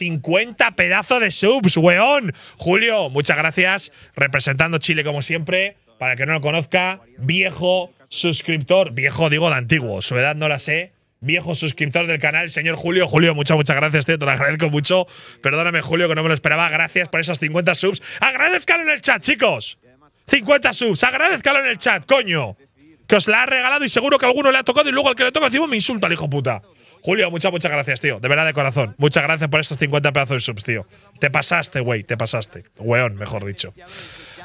50 pedazos de subs, weón. Julio, muchas gracias. Representando Chile como siempre. Para que no lo conozca, viejo suscriptor. Viejo, digo, de antiguo. Su edad no la sé. Viejo suscriptor del canal, señor Julio. Julio, muchas, muchas gracias, tío. Te lo agradezco mucho. Perdóname, Julio, que no me lo esperaba. Gracias por esos 50 subs. Agradezcalo en el chat, chicos. 50 subs. Agradezcalo en el chat, coño. Que os la ha regalado y seguro que a alguno le ha tocado y luego al que le toca encima me insulta el hijo puta. Julio, muchas, muchas gracias, tío. De verdad, de corazón. Muchas gracias por estos 50 pedazos de subs, tío. Te pasaste, güey, te pasaste. Weón, mejor dicho.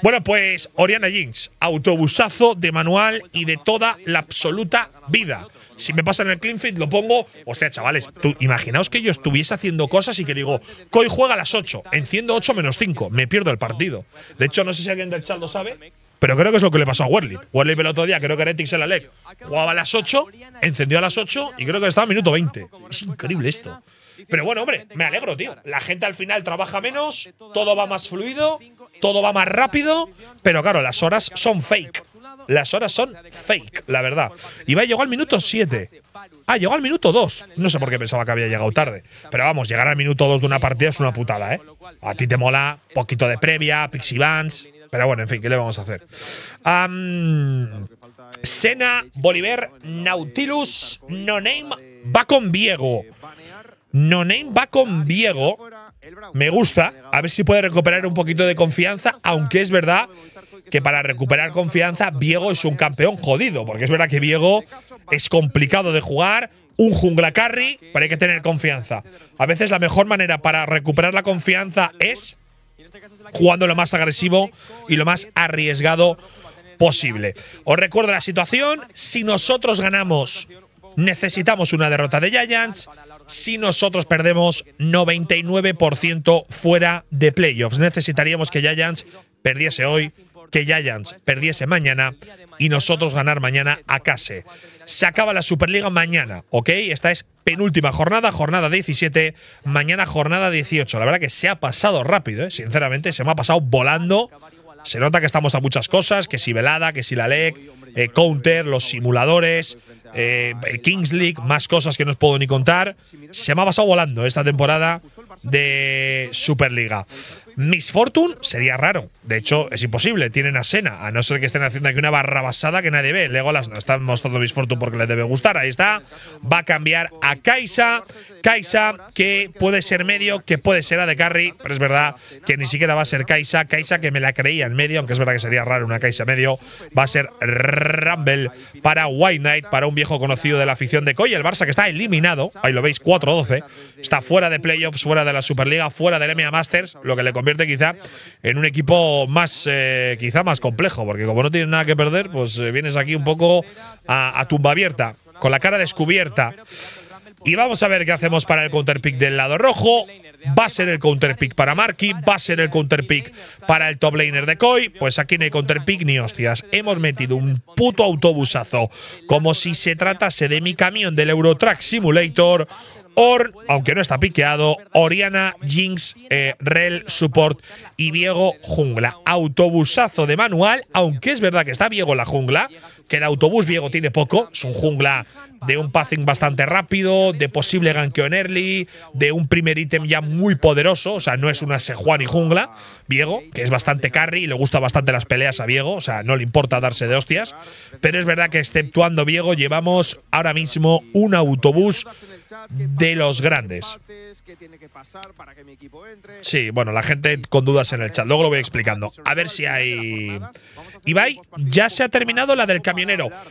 Bueno, pues Oriana Jinx, autobusazo de manual y de toda la absoluta vida. Si me pasan el clean lo pongo. Hostia, chavales, imaginaos que yo estuviese haciendo cosas y que digo, Coy juega a las 8, enciendo 8 menos 5, me pierdo el partido. De hecho, no sé si alguien del chat lo sabe, pero creo que es lo que le pasó a Werlip. Werlip el otro día, creo que Heretics en la LEC jugaba a las 8, encendió a las 8 y creo que estaba a minuto 20. Es increíble esto. Pero bueno, hombre, me alegro, tío. La gente al final trabaja menos, todo va más fluido, todo va más rápido, pero claro, las horas son fake. Las horas son fake, la verdad. y llegó al minuto 7. Ah, llegó al minuto 2. No sé por qué pensaba que había llegado tarde. Pero vamos, llegar al minuto 2 de una partida es una putada, ¿eh? A ti te mola poquito de previa, pixie Vans pero bueno, en fin, ¿qué le vamos a hacer? Sena, Bolívar, Nautilus, No Name va con Viego. No Name va con Viego. Me gusta. A ver si puede recuperar un poquito de confianza, aunque es verdad que para recuperar confianza Viego es un campeón jodido, porque es verdad que Viego es complicado de jugar, un jungla carry, pero hay que tener confianza. A veces la mejor manera para recuperar la confianza es este jugando lo más agresivo y lo más arriesgado posible. Os recuerdo la situación, si nosotros ganamos necesitamos una derrota de Giants, si nosotros perdemos 99% fuera de playoffs. Necesitaríamos que Giants perdiese hoy que Giants perdiese mañana y nosotros ganar mañana a Case. Se acaba la Superliga mañana, ¿ok? Esta es penúltima jornada, jornada 17, mañana jornada 18. La verdad que se ha pasado rápido, ¿eh? sinceramente, se me ha pasado volando. Se nota que estamos a muchas cosas, que si velada, que si la LEC, eh, counter, los simuladores, eh, Kings League, más cosas que no os puedo ni contar. Se me ha pasado volando esta temporada de Superliga. Miss Fortune sería raro. De hecho, es imposible. Tienen a Sena, a no ser que estén haciendo aquí una barra basada que nadie ve. Legolas no están mostrando Miss Fortune porque le debe gustar. Ahí está. Va a cambiar a Kaisa. Kaisa, que puede ser medio, que puede ser a de carry, pero es verdad que ni siquiera va a ser Kaisa. Kaisa que me la creía en medio, aunque es verdad que sería raro una Kaisa medio. Va a ser Rumble para White Knight, para un viejo conocido de la afición de Coy, el Barça que está eliminado, ahí lo veis, 4-12, está fuera de playoffs, fuera de la Superliga, fuera del EMEA Masters, lo que le convierte quizá en un equipo más, eh, quizá más complejo, porque como no tienes nada que perder, pues eh, vienes aquí un poco a tumba abierta, con la cara descubierta. Y vamos a ver qué hacemos para el counterpick del lado rojo. Va a ser el pick para Marky, va a ser el pick para el top laner de Koi. Pues aquí no hay counterpick ni hostias. Hemos metido un puto autobusazo. Como si se tratase de mi camión del Eurotrack Simulator. Or, aunque no está piqueado, Oriana, Jinx, eh, Rel, Support y Viego Jungla. Autobusazo de manual, aunque es verdad que está Viego la jungla, que el autobús Viego tiene poco. Es un jungla de un passing bastante rápido, de posible gankeo en early, de un primer ítem ya muy poderoso. O sea, no es una Sejuani y jungla. Viego, que es bastante carry y le gusta bastante las peleas a Viego. O sea, no le importa darse de hostias. Pero es verdad que exceptuando Viego, llevamos ahora mismo un autobús de los grandes. Sí, bueno, la gente con dudas en el chat. Luego lo voy explicando. A ver si hay. Ibai, ya se ha terminado la del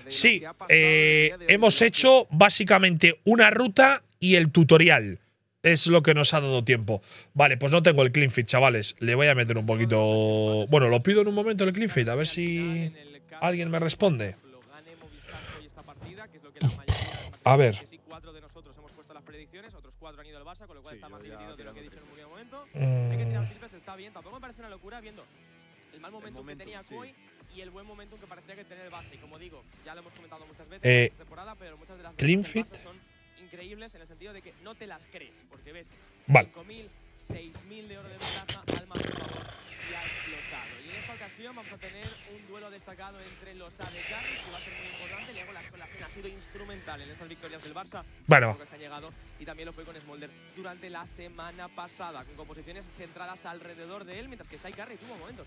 Sí, eh, hemos hecho básicamente una ruta y el tutorial. Es lo que nos ha dado tiempo. Vale, pues no tengo el clean fit, chavales. Le voy a meter un poquito... Bueno, lo pido en un momento el clean fit, a ver si alguien me responde. A ver y el buen momento que parecía que tenía el base. Y como digo, ya lo hemos comentado muchas veces eh, esta temporada, pero muchas de las clean son increíbles en el sentido de que no te las crees, porque ves vale. 5.000, 6.000 de oro de ventaja, al más favor y ha explotado. Y en esta ocasión vamos a tener un duelo destacado entre los AD Carries, que va a ser muy importante. las La Lascolasen ha sido instrumental en esas victorias del Barça. Bueno. Que ha llegado, y también lo fue con Smolder durante la semana pasada, con composiciones centradas alrededor de él, mientras que Sai Carry tuvo momentos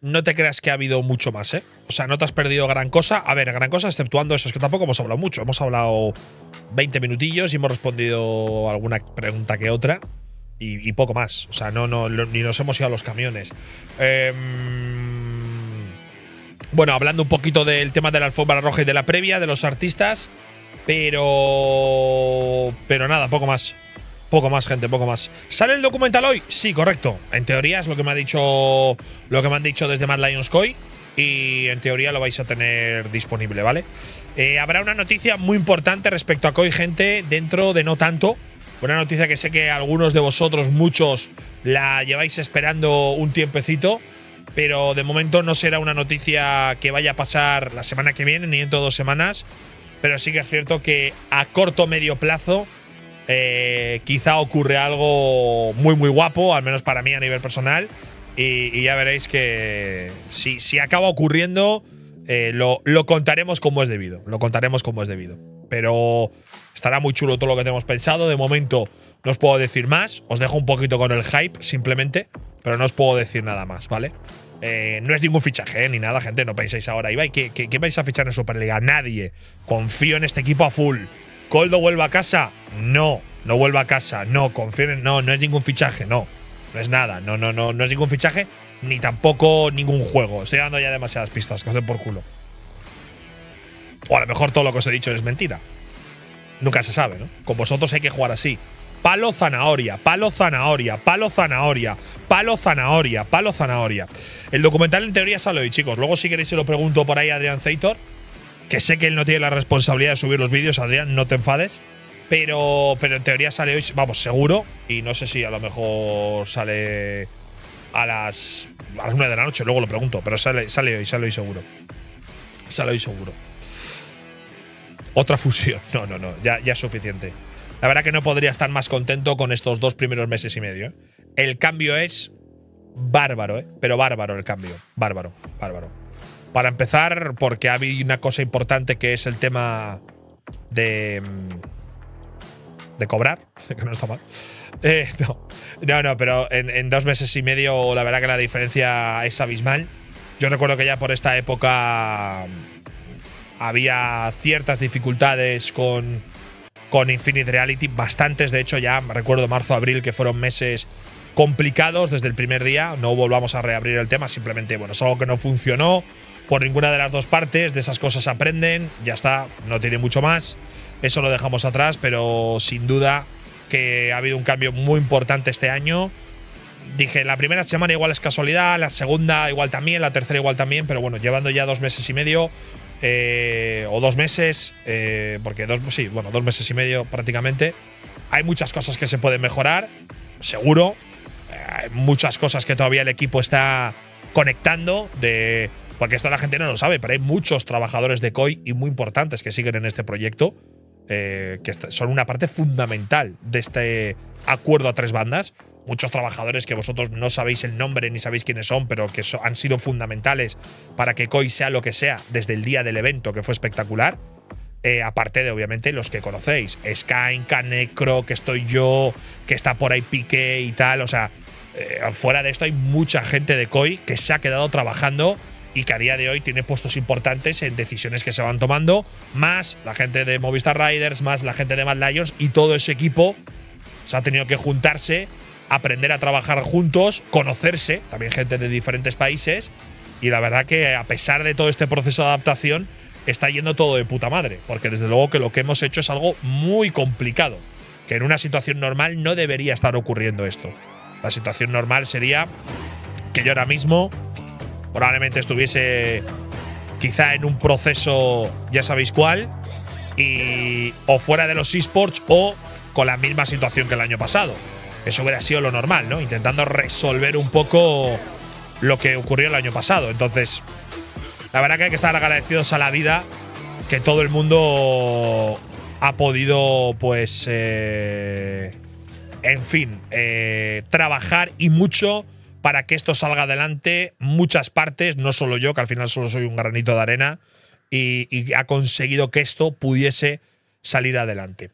no te creas que ha habido mucho más, ¿eh? O sea, no te has perdido gran cosa. A ver, gran cosa exceptuando eso, es que tampoco hemos hablado mucho. Hemos hablado 20 minutillos y hemos respondido alguna pregunta que otra. Y, poco más. O sea, no, no, ni nos hemos ido a los camiones. Em, bueno, hablando un poquito del tema de la alfombra roja y de la previa, de los artistas. Pero. Pero nada, poco más. Poco más, gente, poco más. ¿Sale el documental hoy? Sí, correcto. En teoría es lo que me ha dicho. Lo que me han dicho desde Mad Lions coy Y en teoría lo vais a tener disponible, ¿vale? Eh, habrá una noticia muy importante respecto a Koi, gente, dentro de no tanto. Una noticia que sé que algunos de vosotros, muchos, la lleváis esperando un tiempecito. Pero de momento no será una noticia que vaya a pasar la semana que viene, ni dentro de dos semanas. Pero sí que es cierto que a corto medio plazo eh, quizá ocurre algo muy, muy guapo, al menos para mí a nivel personal. Y, ya veréis que si, acaba ocurriendo, eh, lo, contaremos como es debido. Lo contaremos como es debido. Pero estará muy chulo todo lo que tenemos pensado. De momento no os puedo decir más. Os dejo un poquito con el hype, simplemente. Pero no os puedo decir nada más, ¿vale? Eh, no es ningún fichaje ni nada, gente. No penséis ahora, y ¿qué, vais a fichar en Superliga? Nadie. Confío en este equipo a full. Coldo vuelve a casa, no, no vuelve a casa, no, confieren. no, no es ningún fichaje, no, no es nada, no, no, no, no es ningún fichaje, ni tampoco ningún juego. Estoy dando ya demasiadas pistas, que os por culo. O a lo mejor todo lo que os he dicho es mentira. Nunca se sabe, ¿no? Con vosotros hay que jugar así. Palo zanahoria, palo zanahoria, palo zanahoria, palo zanahoria, palo zanahoria. El documental en teoría sale hoy, chicos. Luego si queréis se lo pregunto por ahí a Adrián Zeitor que sé que él no tiene la responsabilidad de subir los vídeos, Adrián, no te enfades. Pero, pero en teoría sale hoy, vamos, seguro. Y no sé si a lo mejor sale a las, a de la noche, luego lo pregunto. Pero sale, sale hoy, sale hoy seguro. Sale hoy seguro. Otra fusión. No, no, no, ya, ya es suficiente. La verdad que no podría estar más contento con estos dos primeros meses y medio. ¿eh? El cambio es bárbaro, ¿eh? pero bárbaro el cambio. Bárbaro, bárbaro. Para empezar, porque había una cosa importante que es el tema de. Mm, de cobrar, que no está mal. Eh, no. no, pero en, dos meses y medio, la verdad que la diferencia es abismal. Yo recuerdo que ya por esta época mm, había ciertas dificultades con, con Infinite Reality, bastantes, de hecho, ya recuerdo marzo, abril, que fueron meses complicados desde el primer día. No volvamos a reabrir el tema, simplemente, bueno, es algo que no funcionó por ninguna de las dos partes, de esas cosas aprenden, ya está, no tiene mucho más, eso lo dejamos atrás, pero sin duda que ha habido un cambio muy importante este año. Dije, la primera semana igual es casualidad, la segunda igual también, la tercera igual también, pero bueno, llevando ya dos meses y medio, eh, o dos meses, eh, porque dos, sí, bueno, dos meses y medio prácticamente, hay muchas cosas que se pueden mejorar, seguro, eh, hay muchas cosas que todavía el equipo está conectando, de porque esto la gente no lo sabe, pero hay muchos trabajadores de COI y muy importantes que siguen en este proyecto, eh, que son una parte fundamental de este acuerdo a tres bandas. Muchos trabajadores que vosotros no sabéis el nombre ni sabéis quiénes son, pero que han sido fundamentales para que COI sea lo que sea desde el día del evento, que fue espectacular. Eh, aparte de obviamente los que conocéis, Sky, Canecro, que estoy yo, que está por ahí Piqué y tal, o sea, eh, fuera de esto hay mucha gente de COI que se ha quedado trabajando y que a día de hoy tiene puestos importantes en decisiones que se van tomando, más la gente de Movistar Riders, más la gente de Mad Lions y todo ese equipo se ha tenido que juntarse, aprender a trabajar juntos, conocerse, también gente de diferentes países y la verdad que a pesar de todo este proceso de adaptación está yendo todo de puta madre, porque desde luego que lo que hemos hecho es algo muy complicado, que en una situación normal no debería estar ocurriendo esto. La situación normal sería que yo ahora mismo probablemente estuviese quizá en un proceso, ya sabéis cuál, y o fuera de los esports o con la misma situación que el año pasado. Eso hubiera sido lo normal, ¿no? Intentando resolver un poco lo que ocurrió el año pasado. Entonces, la verdad que hay que estar agradecidos a la vida que todo el mundo ha podido, pues, eh, en fin, eh, trabajar y mucho para que esto salga adelante muchas partes, no solo yo, que al final solo soy un granito de arena, y, ha conseguido que esto pudiese salir adelante.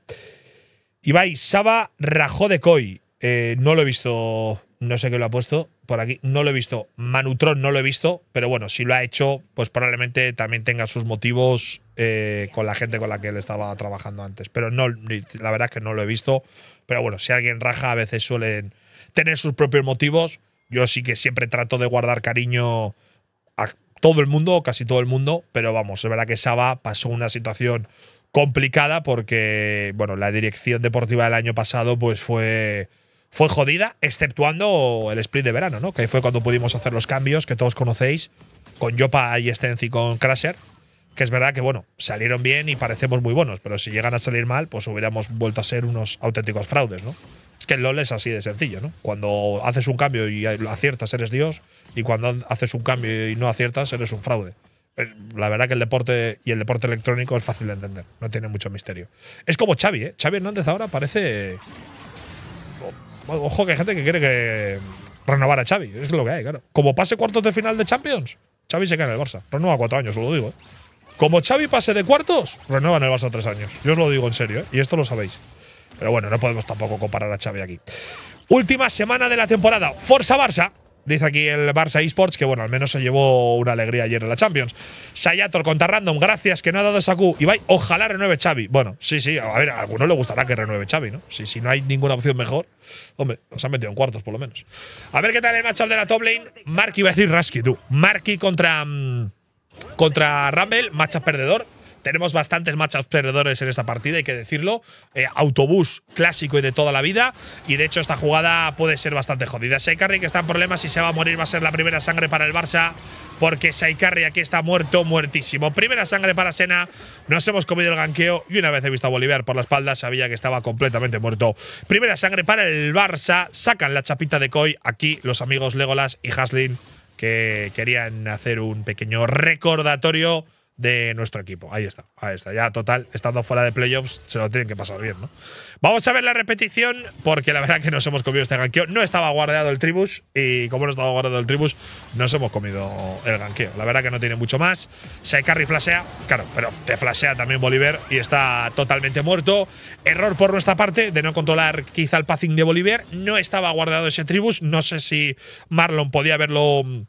Ibai, Saba rajó de Coy. Eh, no lo he visto, no sé qué lo ha puesto por aquí, no lo he visto. Manutron no lo he visto, pero bueno, si lo ha hecho, pues probablemente también tenga sus motivos eh, con la gente con la que él estaba trabajando antes. Pero no, la verdad es que no lo he visto. Pero bueno, si alguien raja, a veces suelen tener sus propios motivos. Yo sí que siempre trato de guardar cariño a todo el mundo, casi todo el mundo, pero vamos, es verdad que Saba pasó una situación complicada porque, bueno, la dirección deportiva del año pasado pues fue fue jodida, exceptuando el split de verano, ¿no? Que fue cuando pudimos hacer los cambios que todos conocéis con Jopa y Stenzi con Crasher. Que es verdad que, bueno, salieron bien y parecemos muy buenos, pero si llegan a salir mal, pues hubiéramos vuelto a ser unos auténticos fraudes, ¿no? Es que el LOL es así de sencillo, ¿no? Cuando haces un cambio y aciertas, eres Dios, y cuando haces un cambio y no aciertas, eres un fraude. La verdad que el deporte y el deporte electrónico es fácil de entender, no tiene mucho misterio. Es como Xavi, ¿eh? Xavi Hernández ahora parece. Ojo que hay gente que quiere que renovar a Xavi, es lo que hay, claro. Como pase cuartos de final de Champions, Xavi se queda en el Barça. Renueva cuatro años, os lo digo. ¿eh? Como Xavi pase de cuartos, renueva en el Barça tres años. Yo os lo digo en serio, ¿eh? y esto lo sabéis. Pero bueno, no podemos tampoco comparar a Xavi aquí. Última semana de la temporada. Forza Barça. Dice aquí el Barça Esports que, bueno, al menos se llevó una alegría ayer en la Champions. Sayator contra Random, gracias que no ha dado y Va ojalá renueve Xavi. Bueno, sí, sí, a ver, a alguno le gustará que renueve Xavi, ¿no? Si, si no hay ninguna opción mejor, hombre, nos han metido en cuartos por lo menos. A ver qué tal el matchup de la top lane. Marky, va a decir Rasky, tú. Marky contra, mm, contra Rumble, matchup perdedor tenemos bastantes matchups perdedores en esta partida, hay que decirlo. Eh, autobús clásico y de toda la vida. Y de hecho, esta jugada puede ser bastante jodida. seikari que está en problemas y se va a morir, va a ser la primera sangre para el Barça. Porque Saikarri aquí está muerto, muertísimo. Primera sangre para Sena. Nos hemos comido el ganqueo. Y una vez he visto a Bolívar por la espalda, sabía que estaba completamente muerto. Primera sangre para el Barça. Sacan la chapita de Koi. Aquí los amigos Legolas y Haslin que querían hacer un pequeño recordatorio de nuestro equipo. Ahí está, ahí está. Ya total, estando fuera de playoffs, se lo tienen que pasar bien, ¿no? Vamos a ver la repetición, porque la verdad que nos hemos comido este ganqueo. No estaba guardado el tribus, y como no estaba guardado el tribus, nos hemos comido el ganqueo. La verdad que no tiene mucho más. Se carry flashea, claro, pero te flashea también Bolívar y está totalmente muerto. Error por nuestra parte de no controlar quizá el passing de Bolívar. No estaba guardado ese tribus. No sé si Marlon podía haberlo mm,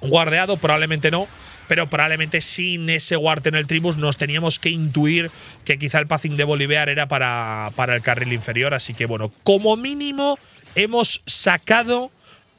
guardado probablemente no pero probablemente sin ese guard en el Tribus nos teníamos que intuir que quizá el passing de Bolivar era para, para el carril inferior. Así que bueno, como mínimo hemos sacado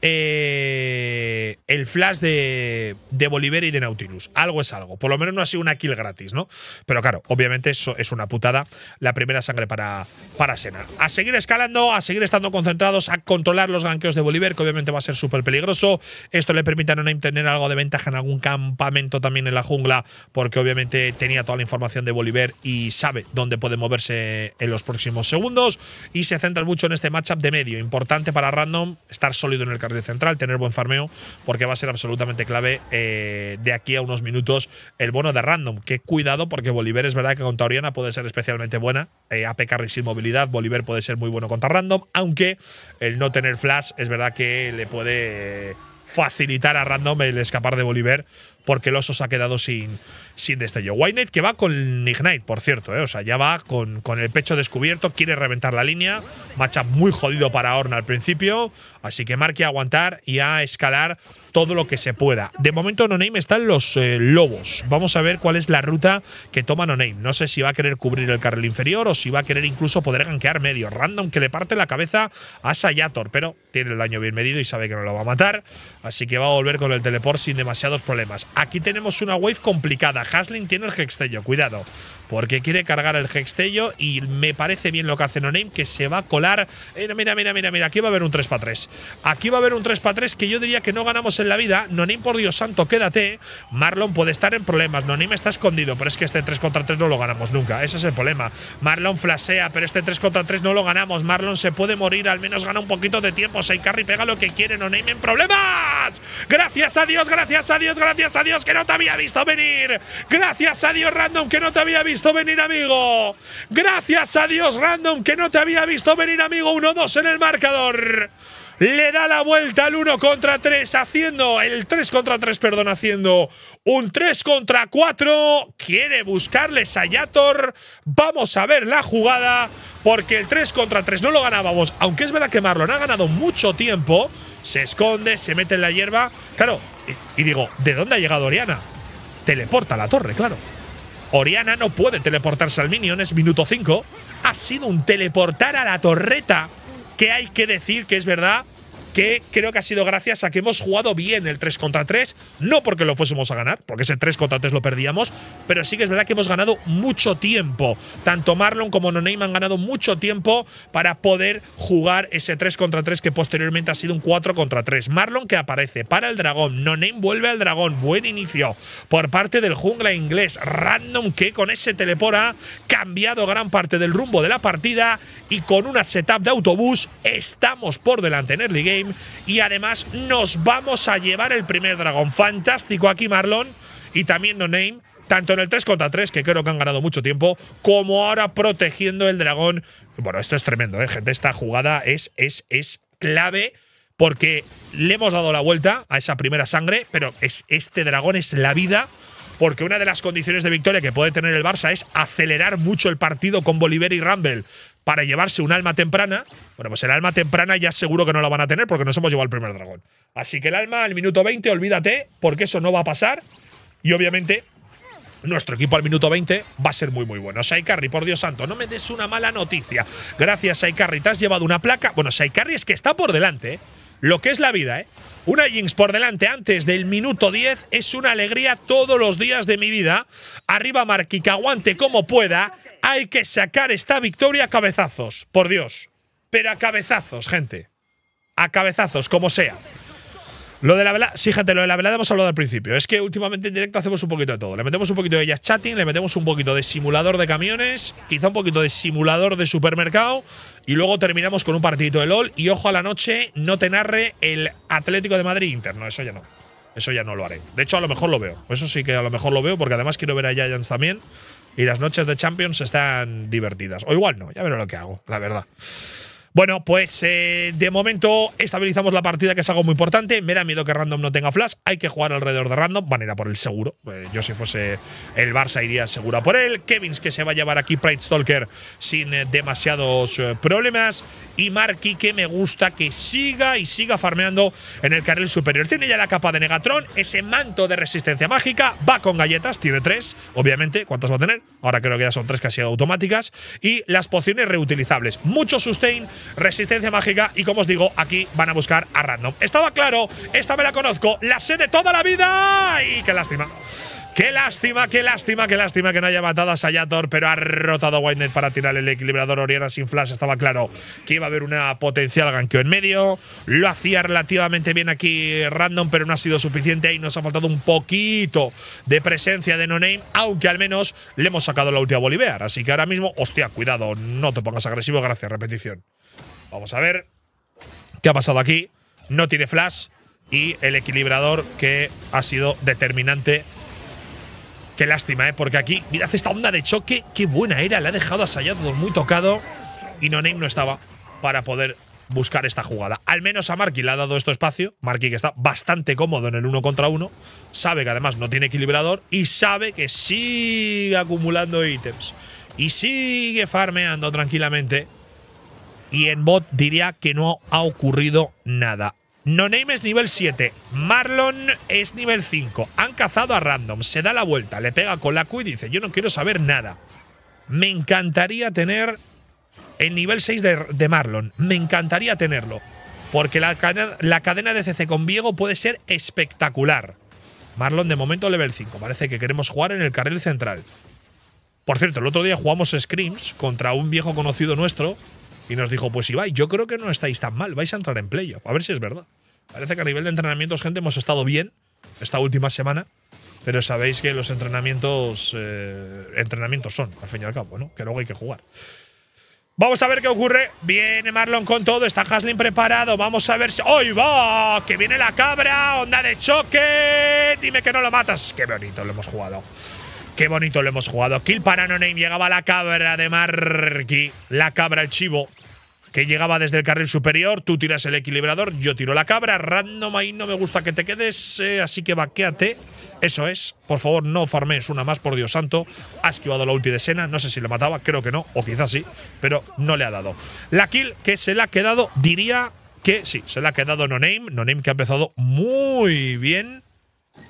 eh, el flash de, Bolívar y de Nautilus. Algo es algo. Por lo menos no ha sido una kill gratis, ¿no? Pero claro, obviamente eso es una putada. La primera sangre para, para Senna. A seguir escalando, a seguir estando concentrados, a controlar los ganqueos de Bolívar, que obviamente va a ser súper peligroso. Esto le permite a Nonaim tener algo de ventaja en algún campamento también en la jungla, porque obviamente tenía toda la información de Bolívar y sabe dónde puede moverse en los próximos segundos. Y se centra mucho en este matchup de medio. Importante para Random estar sólido en el central, tener buen farmeo, porque va a ser absolutamente clave eh, de aquí a unos minutos el bono de random. Qué cuidado, porque Bolívar es verdad que contra Oriana puede ser especialmente buena. Eh, AP carry sin movilidad, Bolívar puede ser muy bueno contra random, aunque el no tener flash es verdad que le puede eh, facilitar a random el escapar de Bolívar, porque el oso se ha quedado sin sin destello. White Knight que va con Ignite, por cierto, ¿eh? o sea, ya va con, con, el pecho descubierto, quiere reventar la línea. Macha muy jodido para Orna al principio, así que marque a aguantar y a escalar todo lo que se pueda. De momento, No Name están los eh, lobos. Vamos a ver cuál es la ruta que toma No Name. No sé si va a querer cubrir el carril inferior o si va a querer incluso poder ganquear medio. Random que le parte la cabeza a Sayator, pero tiene el daño bien medido y sabe que no lo va a matar, así que va a volver con el teleport sin demasiados problemas. Aquí tenemos una wave complicada. Hasling tiene el Hextello, cuidado porque quiere cargar el Hextello y me parece bien lo que hace No que se va a colar. Eh, mira, mira, mira, mira, aquí va a haber un 3x3. Aquí va a haber un 3x3 que yo diría que no ganamos en la vida. No por Dios santo, quédate. Marlon puede estar en problemas. No está escondido, pero es que este 3 contra 3 no lo ganamos nunca. Ese es el problema. Marlon flasea, pero este 3 contra 3 no lo ganamos. Marlon se puede morir, al menos gana un poquito de tiempo. Seikarri pega lo que quiere. No en problemas. Gracias a Dios, gracias a Dios, gracias a Dios que no te había visto venir. Gracias a Dios, Random, que no te había visto visto venir, amigo. Gracias a Dios, Random, que no te había visto venir, amigo. 1-2 en el marcador. Le da la vuelta al 1 contra 3, haciendo el 3 contra 3, perdón, haciendo un 3 contra 4. Quiere buscarle Sayator. Vamos a ver la jugada, porque el 3 contra 3 no lo ganábamos. Aunque es verdad que Marlon ha ganado mucho tiempo. Se esconde, se mete en la hierba. Claro, y, y digo, ¿de dónde ha llegado Oriana? Teleporta la torre, claro. Oriana no puede teleportarse al minion, es minuto 5. Ha sido un teleportar a la torreta, que hay que decir que es verdad que creo que ha sido gracias a que hemos jugado bien el 3 contra 3, no porque lo fuésemos a ganar, porque ese 3 contra 3 lo perdíamos, pero sí que es verdad que hemos ganado mucho tiempo. Tanto Marlon como Noname han ganado mucho tiempo para poder jugar ese 3 contra 3 que posteriormente ha sido un 4 contra 3. Marlon que aparece para el dragón, Noname vuelve al dragón, buen inicio por parte del jungla inglés, Random que con ese telepora ha cambiado gran parte del rumbo de la partida y con una setup de autobús estamos por delante en early game y además nos vamos a llevar el primer dragón. Fantástico aquí Marlon y también No Name tanto en el 3 contra 3, que creo que han ganado mucho tiempo, como ahora protegiendo el dragón. Bueno, esto es tremendo, ¿eh, gente. Esta jugada es, es, es clave porque le hemos dado la vuelta a esa primera sangre, pero este dragón es la vida. Porque una de las condiciones de victoria que puede tener el Barça es acelerar mucho el partido con Bolívar y Rumble para llevarse un alma temprana. Bueno, pues el alma temprana ya seguro que no la van a tener porque nos hemos llevado el primer dragón. Así que el alma al minuto 20, olvídate, porque eso no va a pasar. Y obviamente, nuestro equipo al minuto 20 va a ser muy, muy bueno. Saikarri, por Dios santo, no me des una mala noticia. Gracias, Saikarri. Te has llevado una placa. Bueno, Saikarri es que está por delante, ¿eh? Lo que es la vida, ¿eh? Una Jinx por delante antes del minuto 10 es una alegría todos los días de mi vida. Arriba Marquica, que aguante como pueda hay que sacar esta victoria a cabezazos, por Dios. Pero a cabezazos, gente. A cabezazos, como sea. Lo de la velada, sí, lo de la velada hemos hablado al principio. Es que últimamente en directo hacemos un poquito de todo. Le metemos un poquito de jazz chatting, le metemos un poquito de simulador de camiones, quizá un poquito de simulador de supermercado, y luego terminamos con un partidito de LOL. Y ojo a la noche, no te narre el Atlético de Madrid interno. Eso ya no. Eso ya no lo haré. De hecho, a lo mejor lo veo. Eso sí que a lo mejor lo veo, porque además quiero ver a Giants también y las noches de Champions están divertidas. O igual no, ya veré lo que hago, la verdad. Bueno, pues eh, de momento estabilizamos la partida, que es algo muy importante. Me da miedo que Random no tenga flash. Hay que jugar alrededor de Random. Van a ir por el seguro. Eh, yo, si fuese el Barça, iría segura por él. Kevins, que se va a llevar aquí Pride Stalker sin eh, demasiados problemas. Y Marky, que me gusta que siga y siga farmeando en el carril superior. Tiene ya la capa de Negatron, ese manto de resistencia mágica. Va con galletas, tiene tres, obviamente. ¿Cuántas va a tener? Ahora creo que ya son tres casi automáticas. Y las pociones reutilizables. Mucho sustain resistencia mágica y como os digo, aquí van a buscar a random. Estaba claro, esta me la conozco, la sé de toda la vida y qué lástima. Qué lástima, qué lástima, qué lástima que no haya matado a Sayator, pero ha rotado Whitenet para tirar el equilibrador Oriana sin flash. Estaba claro que iba a haber una potencial ganqueo en medio. Lo hacía relativamente bien aquí Random, pero no ha sido suficiente. Ahí nos ha faltado un poquito de presencia de No Name, aunque al menos le hemos sacado la última Bolívar. Así que ahora mismo, hostia, cuidado, no te pongas agresivo, gracias, repetición. Vamos a ver qué ha pasado aquí. No tiene flash y el equilibrador que ha sido determinante. Qué lástima, ¿eh? Porque aquí, mirad esta onda de choque. Qué buena era. La ha dejado a muy tocado. Y No Name no estaba para poder buscar esta jugada. Al menos a Marky le ha dado esto espacio. Marky que está bastante cómodo en el uno contra uno. Sabe que además no tiene equilibrador. Y sabe que sigue acumulando ítems. Y sigue farmeando tranquilamente y en bot diría que no ha ocurrido nada. No Name es nivel 7, Marlon es nivel 5. Han cazado a random, se da la vuelta, le pega con la Q y dice, yo no quiero saber nada. Me encantaría tener el nivel 6 de, Marlon, me encantaría tenerlo. Porque la, la cadena de CC con Viego puede ser espectacular. Marlon de momento level 5, parece que queremos jugar en el carril central. Por cierto, el otro día jugamos Screams contra un viejo conocido nuestro, y nos dijo, pues vais, yo creo que no estáis tan mal, vais a entrar en playoff, a ver si es verdad. Parece que a nivel de entrenamientos, gente, hemos estado bien esta última semana, pero sabéis que los entrenamientos, eh, entrenamientos son, al fin y al cabo, ¿no? que luego hay que jugar. Vamos a ver qué ocurre. Viene Marlon con todo. Está Haslin preparado. Vamos a ver si. ¡Hoy va! Que viene la cabra. Onda de choque. Dime que no lo matas. Qué bonito lo hemos jugado. Qué bonito lo hemos jugado. Kill para no name. Llegaba la cabra de Marky. La cabra, el chivo. Que llegaba desde el carril superior. Tú tiras el equilibrador. Yo tiro la cabra. Random ahí no me gusta que te quedes. Eh, así que vaquéate. Eso es. Por favor, no farmes una más, por Dios santo. Ha esquivado la ulti de Sena. No sé si le mataba. Creo que no. O quizás sí. Pero no le ha dado. La kill que se le ha quedado, diría que sí. Se le ha quedado No Name. No Name que ha empezado muy bien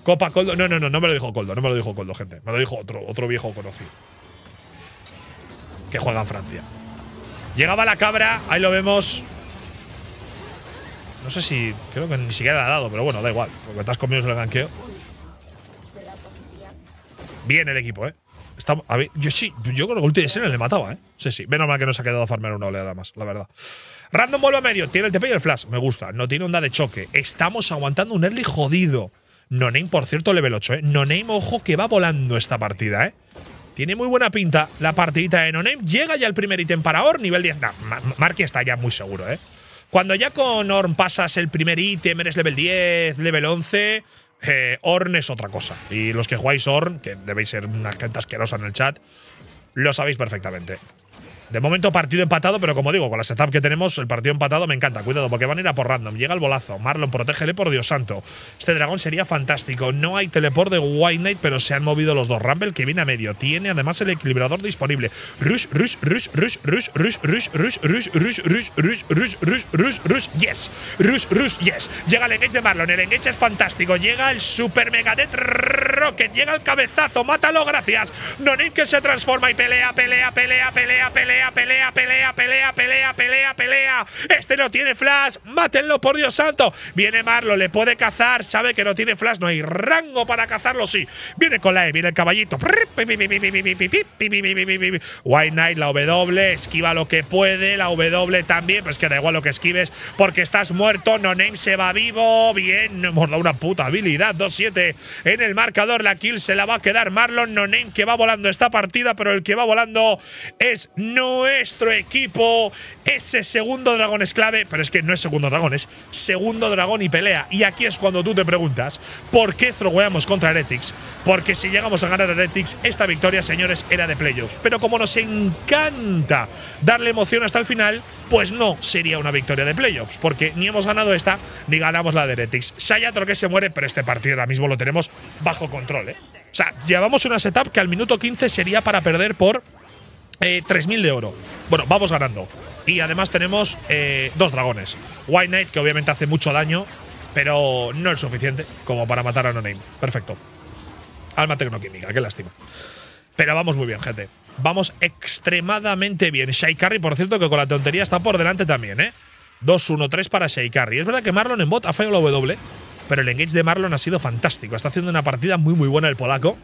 Copa Coldo. No, no, no, no me lo dijo Coldo, no me lo dijo Coldo, gente. Me lo dijo otro, otro viejo conocido. Que juega en Francia. Llegaba la cabra, ahí lo vemos. No sé si. Creo que ni siquiera la ha dado, pero bueno, da igual. Porque estás comiendo el ganqueo. Bien el equipo, eh. yo sí, yo con el ulti de le mataba, ¿eh? Sí, sí. Menos mal que no se ha quedado a farmear una oleada más, la verdad. Random vuelve a medio. Tiene el TP y el flash. Me gusta. No tiene onda de choque. Estamos aguantando un early jodido. No Name, por cierto, level 8, ¿eh? No Name, ojo, que va volando esta partida, ¿eh? Tiene muy buena pinta la partidita de No Llega ya el primer ítem para Orn, nivel 10. Nah, Marky está ya muy seguro, ¿eh? Cuando ya con Orn pasas el primer ítem, eres level 10, level 11, eh, Orn es otra cosa. Y los que jugáis Orn, que debéis ser una gente asquerosa en el chat, lo sabéis perfectamente. De momento partido empatado, pero como digo, con la setup que tenemos, el partido empatado me encanta. Cuidado, porque van a ir a por random. Llega el bolazo. Marlon, protégele por Dios santo. Este dragón sería fantástico. No hay teleport de White Knight, pero se han movido los dos. Rumble que viene a medio. Tiene además el equilibrador disponible. Rush, rush, rush, rush, rush, rush, rush, rush, rush, rush, rush, rush, rush, rush, rush, rush, yes. Rush, rush, yes. Llega el engage de Marlon. El engage es fantástico. Llega el super mega de rocket. Llega el cabezazo. Mátalo, gracias. Non que se transforma y pelea, pelea, pelea, pelea, pelea pelea, pelea, pelea, pelea, pelea, pelea, Este no tiene flash, mátenlo por Dios santo. Viene Marlon, le puede cazar, sabe que no tiene flash, no hay rango para cazarlo, sí. Viene con la E, viene el caballito. White Knight, la W, esquiva lo que puede, la W también, pues que da igual lo que esquives, porque estás muerto, Nonen se va vivo, bien, hemos una puta habilidad, 2-7 en el marcador, la kill se la va a quedar Marlon, Nonen que va volando esta partida, pero el que va volando es no nuestro equipo ese segundo dragón es clave, pero es que no es segundo dragón, es segundo dragón y pelea. Y aquí es cuando tú te preguntas por qué throweamos contra Heretics. Porque si llegamos a ganar a Heretics, esta victoria, señores, era de playoffs. Pero como nos encanta darle emoción hasta el final, pues no sería una victoria de playoffs. Porque ni hemos ganado esta, ni ganamos la de Heretics. otro que se muere, pero este partido ahora mismo lo tenemos bajo control, ¿eh? O sea, llevamos una setup que al minuto 15 sería para perder por 3.000 eh, de oro. Bueno, vamos ganando. Y además tenemos eh, dos dragones. White Knight, que obviamente hace mucho daño, pero no es suficiente como para matar a No Name. Perfecto. Alma tecnoquímica, qué lástima. Pero vamos muy bien, gente. Vamos extremadamente bien. Shaikari, por cierto, que con la tontería está por delante también, ¿eh? 2-1-3 para Shaikari. Es verdad que Marlon en bot ha fallado W, pero el engage de Marlon ha sido fantástico. Está haciendo una partida muy, muy buena el polaco.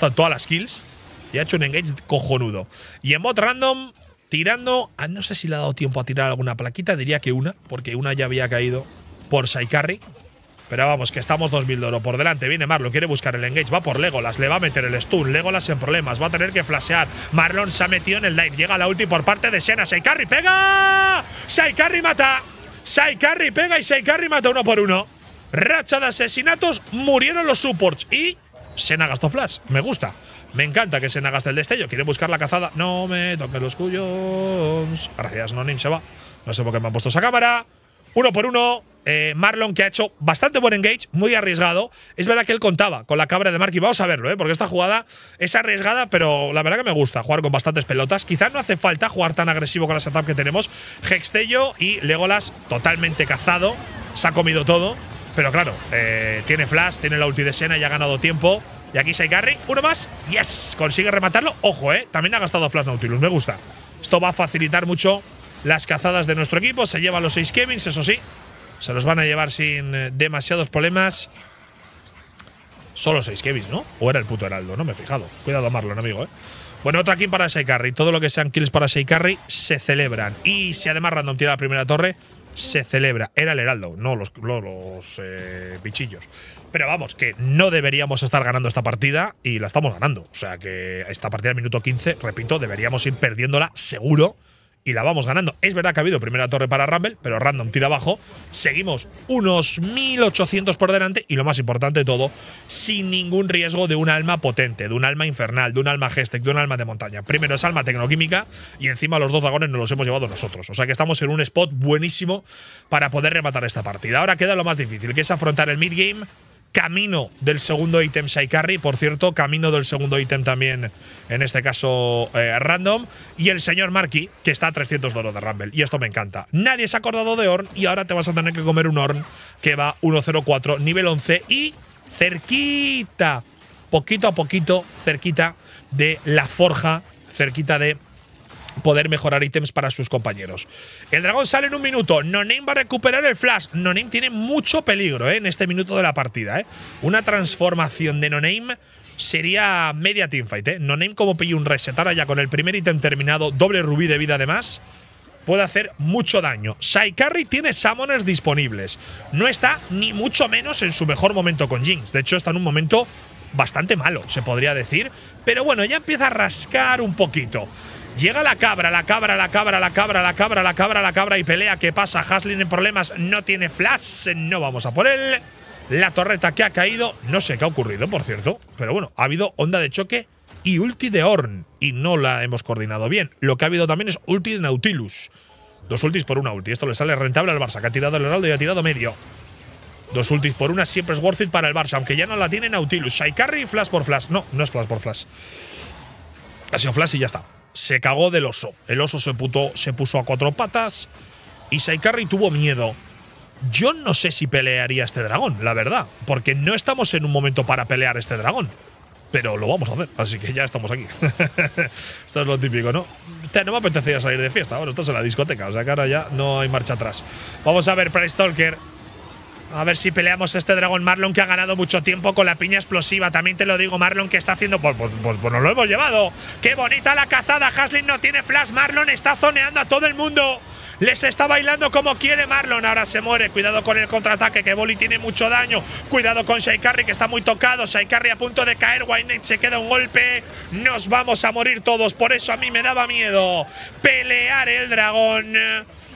en todas las kills. Y ha hecho un engage cojonudo. Y en bot random, tirando. Ah, no sé si le ha dado tiempo a tirar alguna plaquita. Diría que una, porque una ya había caído por Saikari. Pero vamos, que estamos 2000 de oro por delante. Viene Marlon, quiere buscar el engage, va por Legolas, le va a meter el stun. Legolas en problemas, va a tener que flashear. Marlon se ha metido en el dive. llega la ulti por parte de Sena. Saikari pega. Saikari mata. Saikari pega y Saikari mata uno por uno. Racha de asesinatos, murieron los supports y Sena gastó flash. Me gusta. Me encanta que se gaste el destello. Quiere buscar la cazada. No me toque los cuyos. Gracias, Nonim se va. No sé por qué me han puesto esa cámara. Uno por uno. Eh, Marlon, que ha hecho bastante buen engage, muy arriesgado. Es verdad que él contaba con la cabra de Marky. Vamos a verlo, ¿eh? porque esta jugada es arriesgada, pero la verdad que me gusta jugar con bastantes pelotas. Quizás no hace falta jugar tan agresivo con la setup que tenemos. Hextello y Legolas totalmente cazado. Se ha comido todo. Pero claro, eh, tiene flash, tiene la ulti de Sena y ha ganado tiempo. Y aquí Carry, uno más. Yes, consigue rematarlo. Ojo, eh. También ha gastado Flash Nautilus, me gusta. Esto va a facilitar mucho las cazadas de nuestro equipo. Se lleva los 6 Kevins, eso sí. Se los van a llevar sin eh, demasiados problemas. Solo 6 Kevins, ¿no? O era el puto Heraldo, no me he fijado. Cuidado a Marlon, amigo, eh. Bueno, otra aquí para Carry. Todo lo que sean kills para Carry se celebran. Y si además Random tira la primera torre, se celebra. Era el Heraldo, no los, eh, bichillos. Pero vamos, que no deberíamos estar ganando esta partida y la estamos ganando. O sea que esta partida del minuto 15, repito, deberíamos ir perdiéndola seguro y la vamos ganando. Es verdad que ha habido primera torre para Rumble, pero Random tira abajo. Seguimos unos 1800 por delante y lo más importante de todo, sin ningún riesgo de un alma potente, de un alma infernal, de un alma gestec, de un alma de montaña. Primero es alma tecnoquímica y encima los dos dragones nos los hemos llevado nosotros. O sea que estamos en un spot buenísimo para poder rematar esta partida. Ahora queda lo más difícil, que es afrontar el mid-game camino del segundo ítem Saikari, por cierto, camino del segundo ítem también, en este caso eh, random, y el señor Marky, que está a 300 dólares de Rumble, y esto me encanta. Nadie se ha acordado de Orn, y ahora te vas a tener que comer un Orn que va 104, nivel 11, y cerquita, poquito a poquito, cerquita de la forja, cerquita de poder mejorar ítems para sus compañeros. El dragón sale en un minuto. No Name va a recuperar el flash. No Name tiene mucho peligro eh, en este minuto de la partida. Eh. Una transformación de Noname sería media teamfight. Eh. No Name como pilló un ahora ya con el primer ítem terminado. Doble rubí de vida además. Puede hacer mucho daño. Saikari tiene summoners disponibles. No está ni mucho menos en su mejor momento con Jinx. De hecho, está en un momento bastante malo, se podría decir. Pero bueno, ya empieza a rascar un poquito. Llega la cabra, la cabra, la cabra, la cabra, la cabra, la cabra, la cabra y pelea. ¿Qué pasa? Haslin en problemas, no tiene flash, no vamos a por él. La torreta que ha caído, no sé qué ha ocurrido, por cierto. Pero bueno, ha habido onda de choque y ulti de horn Y no la hemos coordinado bien. Lo que ha habido también es ulti de Nautilus. Dos ultis por una ulti. Esto le sale rentable al Barça, que ha tirado el Heraldo y ha tirado medio. Dos ultis por una siempre es worth it para el Barça, aunque ya no la tiene Nautilus. Shaikari, flash por flash. No, no es flash por flash. Ha sido flash y ya está se cagó del oso. El oso se, se puso a cuatro patas y Saikari tuvo miedo. Yo no sé si pelearía este dragón, la verdad, porque no estamos en un momento para pelear este dragón. Pero lo vamos a hacer, así que ya estamos aquí. Esto es lo típico, ¿no? Te, no me apetecía salir de fiesta, bueno, estás en la discoteca, o sea que ahora ya no hay marcha atrás. Vamos a ver, Prestalker a ver si peleamos este dragón Marlon que ha ganado mucho tiempo con la piña explosiva. También te lo digo, Marlon que está haciendo. Pues, pues, pues, pues, nos lo hemos llevado. ¡Qué bonita la cazada! Haslin no tiene flash. Marlon está zoneando a todo el mundo. Les está bailando como quiere Marlon. Ahora se muere. Cuidado con el contraataque, que Boli tiene mucho daño. Cuidado con Shaikari, que está muy tocado. Shaikari a punto de caer. White Knight se queda un golpe. Nos vamos a morir todos. Por eso a mí me daba miedo pelear el dragón.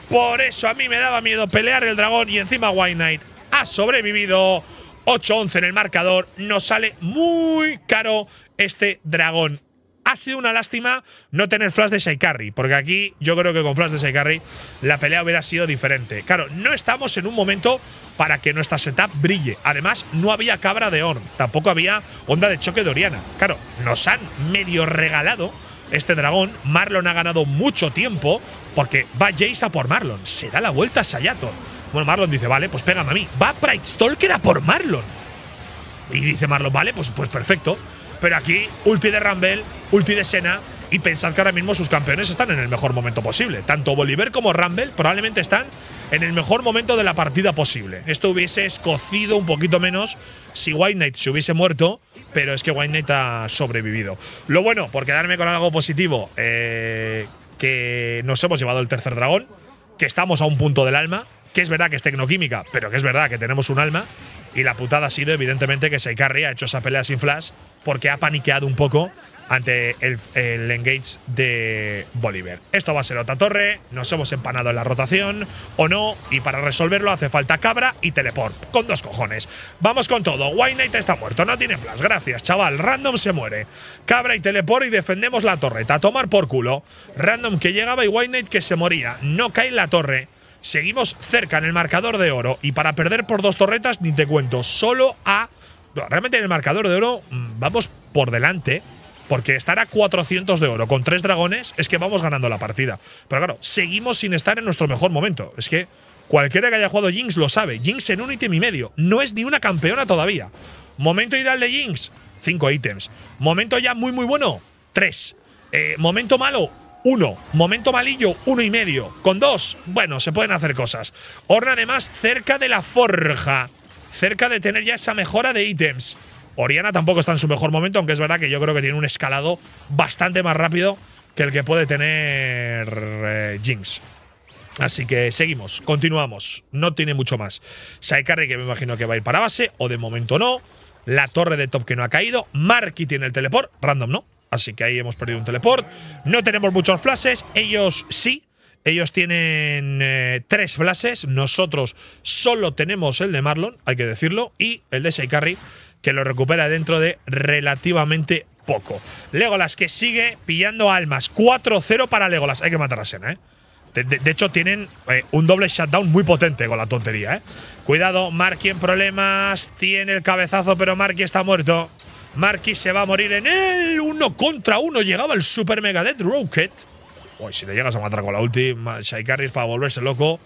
Por eso a mí me daba miedo pelear el dragón y encima White Knight sobrevivido. 8-11 en el marcador. Nos sale muy caro este dragón. Ha sido una lástima no tener flash de Carry. porque aquí yo creo que con flash de Shaikarri la pelea hubiera sido diferente. Claro, no estamos en un momento para que nuestra setup brille. Además, no había cabra de Horn, tampoco había onda de choque de Oriana. Claro, nos han medio regalado este dragón. Marlon ha ganado mucho tiempo porque va Jace a por Marlon. Se da la vuelta a Sayato. Bueno, Marlon dice, vale, pues pégame a mí. Va Pride Stalker a por Marlon. Y dice Marlon, vale, pues, pues perfecto. Pero aquí, ulti de Rumble, ulti de Senna Y pensad que ahora mismo sus campeones están en el mejor momento posible. Tanto Bolívar como Rumble probablemente están en el mejor momento de la partida posible. Esto hubiese escocido un poquito menos si White Knight se hubiese muerto, pero es que White Knight ha sobrevivido. Lo bueno, por quedarme con algo positivo, eh, que nos hemos llevado el tercer dragón, que estamos a un punto del alma, que es verdad que es tecnoquímica, pero que es verdad que tenemos un alma. Y la putada ha sido, evidentemente, que Seikarri ha hecho esa pelea sin flash porque ha paniqueado un poco ante el, engage de Bolívar. Esto va a ser otra torre, nos hemos empanado en la rotación o no, y para resolverlo hace falta Cabra y Teleport, con dos cojones. Vamos con todo, White Knight está muerto, no tiene flash, gracias, chaval, Random se muere. Cabra y Teleport y defendemos la torreta, a tomar por culo. Random que llegaba y White Knight que se moría, no cae en la torre. Seguimos cerca en el marcador de oro. Y para perder por dos torretas, ni te cuento. Solo a. realmente en el marcador de oro mm, vamos por delante. Porque estar a 400 de oro con tres dragones es que vamos ganando la partida. Pero claro, seguimos sin estar en nuestro mejor momento. Es que cualquiera que haya jugado Jinx lo sabe. Jinx en un ítem y medio. No es ni una campeona todavía. Momento ideal de Jinx, cinco ítems. Momento ya muy, muy bueno, tres. Eh, momento malo, uno. Momento malillo, uno y medio. Con dos, bueno, se pueden hacer cosas. Horna además cerca de la forja. Cerca de tener ya esa mejora de ítems. Oriana tampoco está en su mejor momento, aunque es verdad que yo creo que tiene un escalado bastante más rápido que el que puede tener eh, Jinx. Así que seguimos, continuamos. No tiene mucho más. Saikari, que me imagino que va a ir para base, o de momento no. La torre de top que no ha caído. Marky tiene el teleport, random, ¿no? así que ahí hemos perdido un teleport. No tenemos muchos flashes, ellos sí. Ellos tienen eh, tres flashes, nosotros solo tenemos el de Marlon, hay que decirlo, y el de Seikari, que lo recupera dentro de relativamente poco. Legolas que sigue pillando almas. 4-0 para Legolas. Hay que matar a Sena, ¿eh? De, hecho, tienen eh, un doble shutdown muy potente con la tontería, ¿eh? Cuidado, Marky en problemas. Tiene el cabezazo, pero Marky está muerto. Marquis se va a morir en el uno contra uno. Llegaba el Super Mega Dead Rocket. Uy, si le llegas a matar con la ulti, Shaikari es para volverse loco.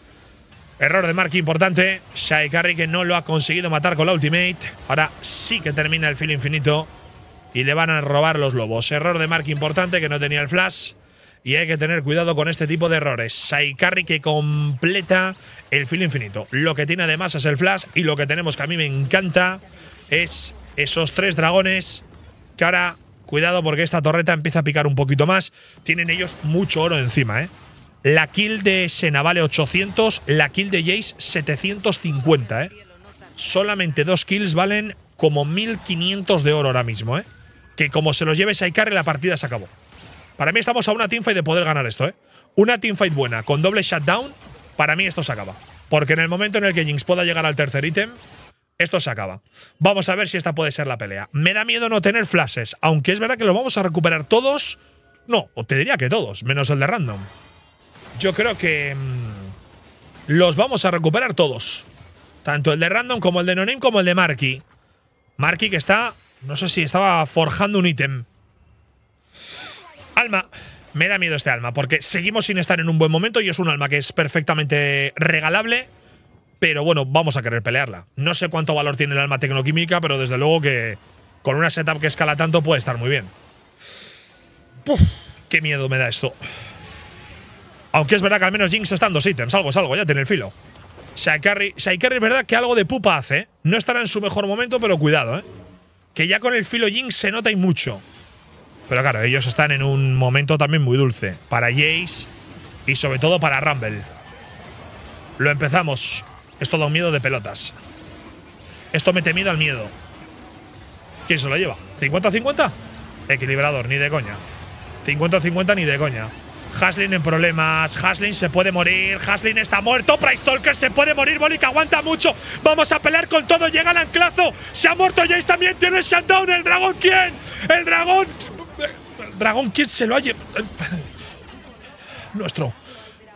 Error de Marky, importante. Shaikari, que no lo ha conseguido matar con la ultimate. Ahora sí que termina el fil infinito. Y le van a robar los lobos. Error de Marky, importante que no tenía el flash. Y hay que tener cuidado con este tipo de errores. Carri que completa el filo infinito. Lo que tiene además es el flash y lo que tenemos que a mí me encanta es esos tres dragones que ahora, cuidado porque esta torreta empieza a picar un poquito más. Tienen ellos mucho oro encima, ¿eh? La kill de Sena vale 800, la kill de Jace 750, ¿eh? Solamente dos kills valen como 1500 de oro ahora mismo, ¿eh? Que como se los lleve Saikar, la partida se acabó. Para mí estamos a una teamfight de poder ganar esto, ¿eh? Una teamfight buena con doble shutdown, para mí esto se acaba. Porque en el momento en el que Jinx pueda llegar al tercer ítem, esto se acaba. Vamos a ver si esta puede ser la pelea. Me da miedo no tener flashes, aunque es verdad que lo vamos a recuperar todos. No, te diría que todos, menos el de random. Yo creo que mm, los vamos a recuperar todos. Tanto el de random como el de noname como el de Marky. Marky que está, no sé si estaba forjando un ítem. Alma. Me da miedo este alma, porque seguimos sin estar en un buen momento y es un alma que es perfectamente regalable pero bueno, vamos a querer pelearla. No sé cuánto valor tiene el alma tecnoquímica, pero desde luego que con una setup que escala tanto puede estar muy bien. Puf, qué miedo me da esto. Aunque es verdad que al menos Jinx está en dos ítems, algo es algo, ya tiene el filo. Saikari, carry es verdad que algo de pupa hace, ¿eh? No estará en su mejor momento, pero cuidado, ¿eh? Que ya con el filo Jinx se nota y mucho. Pero claro, ellos están en un momento también muy dulce. Para Jace y sobre todo para Rumble. Lo empezamos. Esto da un miedo de pelotas. Esto mete miedo al miedo. ¿Quién se lo lleva? ¿50-50? Equilibrador, ni de coña. 50-50 ni de coña. Haslin en problemas. Haslin se puede morir. Haslin está muerto. Price Talker se puede morir. Bolic aguanta mucho. Vamos a pelear con todo. Llega el anclazo. Se ha muerto Jace también. Tiene el shutdown. ¿El dragón quién? El dragón. ¿El dragón quién se lo ha llevado? Nuestro.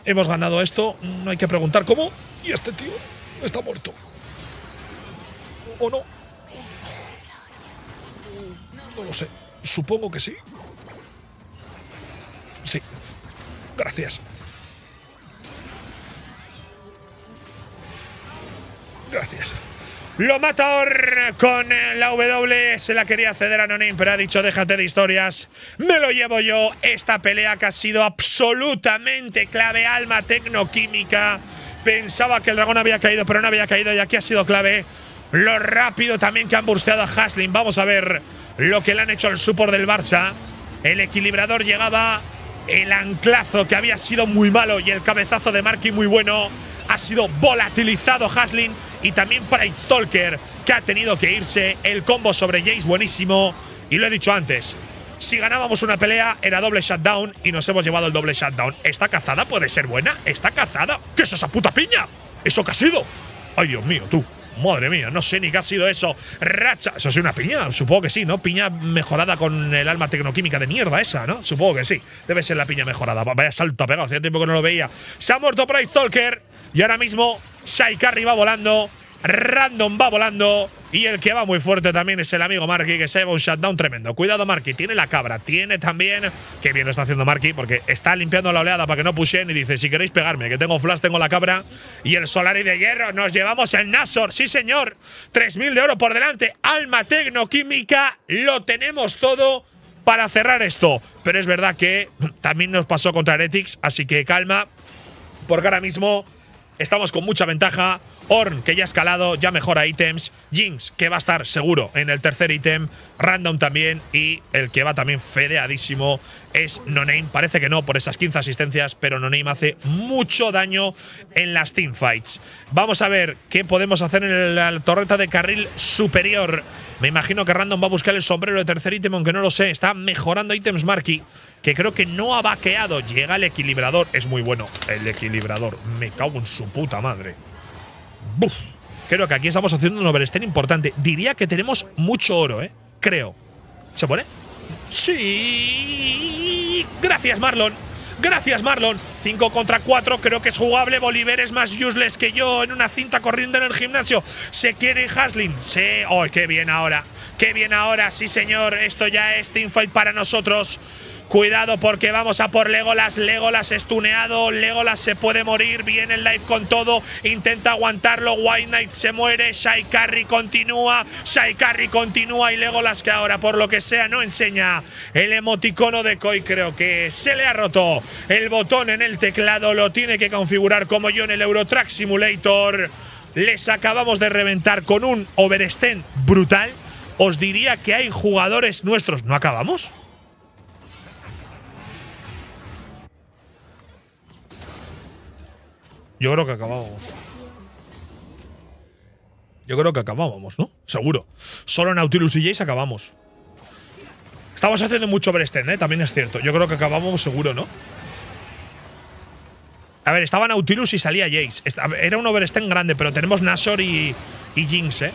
Hemos ganado esto, no hay que preguntar cómo. Y este tío está muerto. ¿O no? No lo sé. Supongo que sí. Sí. Gracias. Gracias. Lo mata Or con la W. Se la quería ceder a Nonin, pero ha dicho: déjate de historias. Me lo llevo yo. Esta pelea que ha sido absolutamente clave. Alma tecnoquímica. Pensaba que el dragón había caído, pero no había caído. Y aquí ha sido clave. Lo rápido también que han bursteado a Haslin. Vamos a ver lo que le han hecho al support del Barça. El equilibrador llegaba. El anclazo que había sido muy malo y el cabezazo de Marky muy bueno. Ha sido volatilizado Haslin y también para Stalker, que ha tenido que irse. El combo sobre Jace, buenísimo. Y lo he dicho antes, si ganábamos una pelea era doble shutdown y nos hemos llevado el doble shutdown. ¿Esta cazada puede ser buena? ¿Está cazada? ¿Qué es esa puta piña? ¿Eso qué ha sido? Ay, Dios mío, tú. Madre mía, no sé ni qué ha sido eso. Racha. ¿Eso es una piña? Supongo que sí, ¿no? Piña mejorada con el alma tecnoquímica de mierda esa, ¿no? Supongo que sí. Debe ser la piña mejorada. Vaya salto pegado. Hace tiempo que no lo veía. Se ha muerto Price Stalker. Y ahora mismo Shaikari va volando. Random va volando. Y el que va muy fuerte también es el amigo Marky, que se lleva un shutdown tremendo. Cuidado, Marky. Tiene la cabra. Tiene también. Qué bien lo está haciendo Marky, porque está limpiando la oleada para que no pushen. Y dice: Si queréis pegarme, que tengo flash, tengo la cabra. Y el Solari de hierro. Nos llevamos el Nasor. Sí, señor. 3.000 de oro por delante. Alma Tecnoquímica. Lo tenemos todo para cerrar esto. Pero es verdad que también nos pasó contra Heretics. Así que calma, porque ahora mismo Estamos con mucha ventaja. Orn, que ya ha escalado, ya mejora ítems. Jinx, que va a estar seguro en el tercer ítem. Random también. Y el que va también fedeadísimo es Noname. Parece que no por esas 15 asistencias, pero Noname hace mucho daño en las teamfights. Vamos a ver qué podemos hacer en la torreta de carril superior. Me imagino que Random va a buscar el sombrero de tercer ítem, aunque no lo sé. Está mejorando ítems Marky que creo que no ha vaqueado. Llega el equilibrador. Es muy bueno el equilibrador. Me cago en su puta madre. Buf. Creo que aquí estamos haciendo un overstate importante. Diría que tenemos mucho oro, ¿eh? Creo. ¿Se pone? ¡Sí! ¡Gracias, Marlon! Gracias, Marlon. 5 contra 4, creo que es jugable. Bolívar es más useless que yo en una cinta corriendo en el gimnasio. Se quiere Haslin. Sí. oh, qué bien ahora! ¡Qué bien ahora! Sí, señor. Esto ya es teamfight para nosotros. Cuidado porque vamos a por Legolas. Legolas estuneado. Legolas se puede morir. Viene el live con todo. Intenta aguantarlo. White Knight se muere. Shai Carry continúa. Shai Carry continúa. Y Legolas que ahora, por lo que sea, no enseña el emoticono de Koi. Creo que se le ha roto el botón en el teclado. Lo tiene que configurar como yo en el Eurotrack Simulator. Les acabamos de reventar con un overstand brutal. Os diría que hay jugadores nuestros. ¿No acabamos? Yo creo que acabamos. Yo creo que acabábamos, ¿no? Seguro. Solo Nautilus y Jace acabamos. Estamos haciendo mucho overstand, ¿eh? También es cierto. Yo creo que acabamos seguro, ¿no? A ver, estaba Nautilus y salía Jace. Era un overstand grande, pero tenemos Nashor y, Jinx, ¿eh?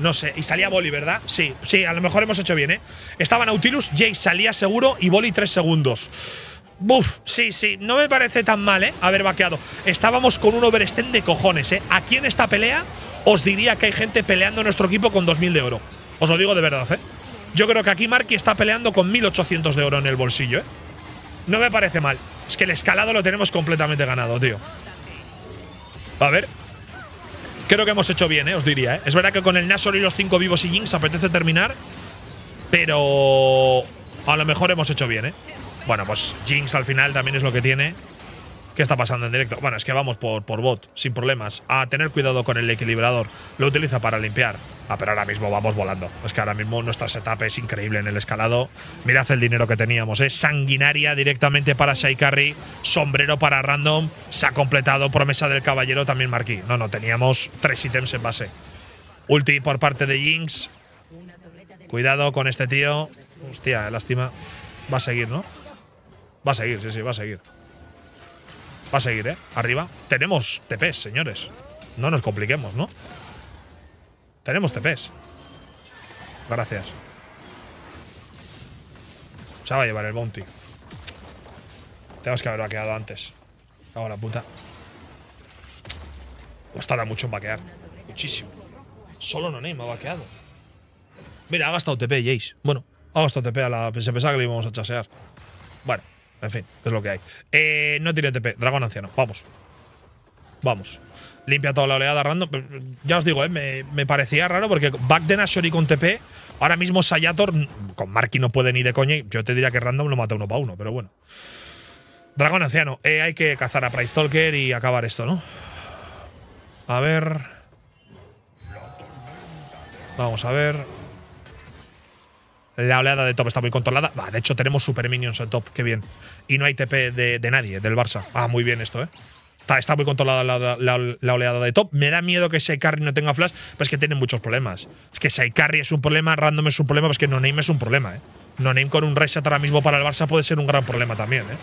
No sé, y salía Voli, ¿verdad? Sí, sí, a lo mejor hemos hecho bien, ¿eh? Estaba Nautilus, Jace salía seguro y Voli, tres segundos. Buf, sí, sí, no me parece tan mal, ¿eh? Haber vaqueado. Estábamos con un overstand de cojones, ¿eh? Aquí en esta pelea os diría que hay gente peleando nuestro equipo con 2.000 de oro. Os lo digo de verdad, ¿eh? Yo creo que aquí Marky está peleando con 1.800 de oro en el bolsillo, ¿eh? No me parece mal. Es que el escalado lo tenemos completamente ganado, tío. A ver. Creo que hemos hecho bien, ¿eh? Os diría, ¿eh? Es verdad que con el Nasor y los 5 vivos y Jinx apetece terminar. Pero... A lo mejor hemos hecho bien, ¿eh? Bueno, pues Jinx al final también es lo que tiene. ¿Qué está pasando en directo? Bueno, es que vamos por, por bot, sin problemas. A tener cuidado con el equilibrador. Lo utiliza para limpiar. Ah, pero ahora mismo vamos volando. Es que ahora mismo nuestra setup es increíble en el escalado. Mirad el dinero que teníamos, ¿eh? Sanguinaria directamente para Shaikari. Sombrero para Random. Se ha completado. Promesa del Caballero también Marquí. No, no, teníamos tres ítems en base. Ulti por parte de Jinx. Cuidado con este tío. Hostia, eh, lástima. Va a seguir, ¿no? Va a seguir, sí, sí, va a seguir. Va a seguir, ¿eh? Arriba. Tenemos TPs, señores. No nos compliquemos, ¿no? Tenemos TPs. Gracias. Se va a llevar el bounty. Tenemos que haber vaqueado antes. Ahora, puta. Nos tarda mucho en vaquear. Muchísimo. Solo no me ha vaqueado. Mira, ha gastado TP, Jace. Bueno, ha gastado TP a la. Se pensaba que le íbamos a chasear. Bueno. En fin, es lo que hay. Eh, no tiene TP. Dragón anciano. Vamos. Vamos. Limpia toda la oleada random. Ya os digo, eh, me, parecía raro porque Back de y con TP. Ahora mismo Sayator con Marky no puede ni de coña. Yo te diría que random lo mata uno para uno, pero bueno. Dragón anciano. Eh, hay que cazar a Price Talker y acabar esto, ¿no? A ver. Vamos a ver. La oleada de top está muy controlada. de hecho, tenemos super minions en top, qué bien. Y no hay TP de, nadie, del Barça. Ah, muy bien esto, ¿eh? Está, está muy controlada la, oleada de top. Me da miedo que Seikari no tenga flash, pero es que tiene muchos problemas. Es que Seikari es un problema, Random es un problema, pero es que No Name es un problema, ¿eh? No Name con un reset ahora mismo para el Barça puede ser un gran problema también, ¿eh?